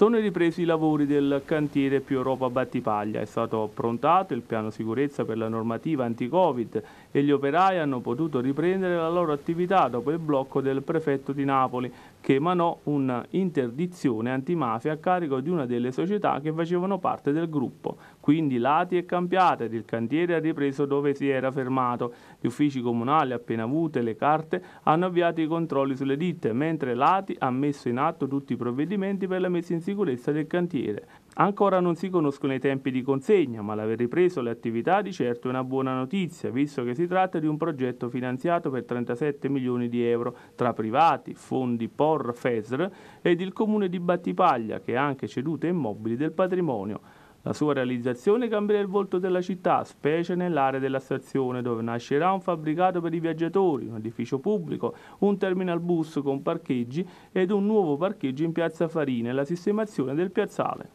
Sono ripresi i lavori del cantiere più Europa Battipaglia, è stato approntato il piano sicurezza per la normativa anti-Covid e gli operai hanno potuto riprendere la loro attività dopo il blocco del prefetto di Napoli che emanò un'interdizione antimafia a carico di una delle società che facevano parte del gruppo. Quindi lati e ed il cantiere ha ripreso dove si era fermato. Gli uffici comunali, appena avute le carte, hanno avviato i controlli sulle ditte, mentre lati ha messo in atto tutti i provvedimenti per la messa in sicurezza sicurezza del cantiere. Ancora non si conoscono i tempi di consegna, ma l'aver ripreso le attività di certo è una buona notizia, visto che si tratta di un progetto finanziato per 37 milioni di euro tra privati, fondi POR, FESR ed il comune di Battipaglia, che ha anche ceduto immobili del patrimonio. La sua realizzazione cambierà il volto della città, specie nell'area della stazione, dove nascerà un fabbricato per i viaggiatori, un edificio pubblico, un terminal bus con parcheggi ed un nuovo parcheggio in piazza Farina e la sistemazione del piazzale.